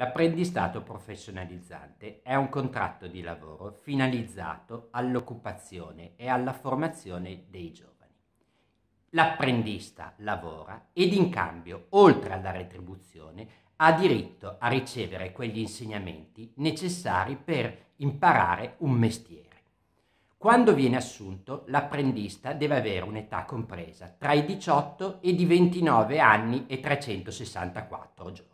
L'apprendistato professionalizzante è un contratto di lavoro finalizzato all'occupazione e alla formazione dei giovani. L'apprendista lavora ed in cambio, oltre alla retribuzione, ha diritto a ricevere quegli insegnamenti necessari per imparare un mestiere. Quando viene assunto, l'apprendista deve avere un'età compresa tra i 18 e i 29 anni e 364 giorni.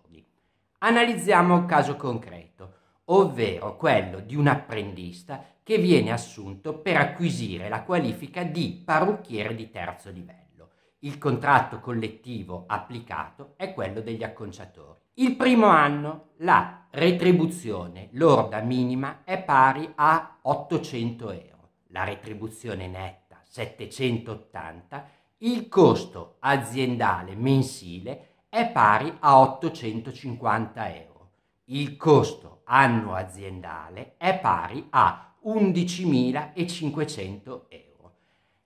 Analizziamo un caso concreto, ovvero quello di un apprendista che viene assunto per acquisire la qualifica di parrucchiere di terzo livello. Il contratto collettivo applicato è quello degli acconciatori. Il primo anno la retribuzione lorda minima è pari a 800 euro, la retribuzione netta 780, il costo aziendale mensile è pari a 850 euro. Il costo anno aziendale è pari a 11.500 euro.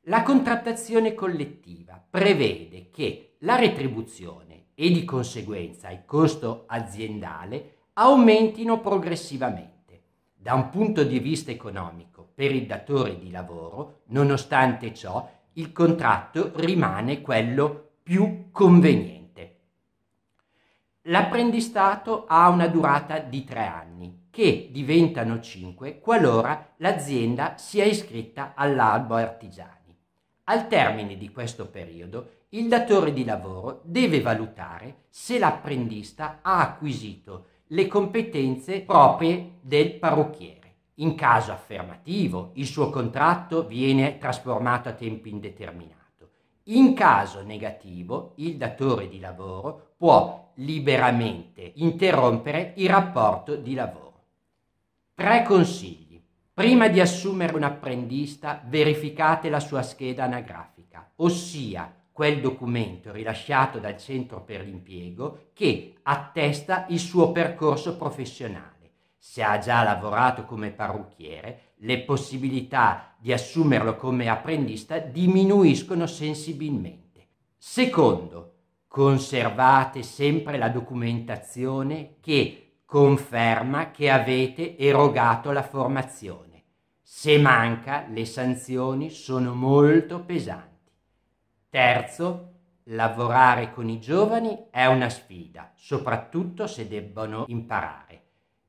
La contrattazione collettiva prevede che la retribuzione e di conseguenza il costo aziendale aumentino progressivamente. Da un punto di vista economico, per il datore di lavoro, nonostante ciò, il contratto rimane quello più conveniente. L'apprendistato ha una durata di tre anni, che diventano cinque qualora l'azienda sia iscritta all'albo artigiani. Al termine di questo periodo, il datore di lavoro deve valutare se l'apprendista ha acquisito le competenze proprie del parrucchiere. In caso affermativo, il suo contratto viene trasformato a tempo indeterminato. In caso negativo, il datore di lavoro può liberamente interrompere il rapporto di lavoro. Tre consigli. Prima di assumere un apprendista, verificate la sua scheda anagrafica, ossia quel documento rilasciato dal centro per l'impiego che attesta il suo percorso professionale. Se ha già lavorato come parrucchiere, le possibilità di assumerlo come apprendista diminuiscono sensibilmente. Secondo, Conservate sempre la documentazione che conferma che avete erogato la formazione. Se manca, le sanzioni sono molto pesanti. Terzo, lavorare con i giovani è una sfida, soprattutto se debbono imparare.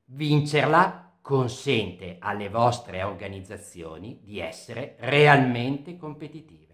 Vincerla consente alle vostre organizzazioni di essere realmente competitive.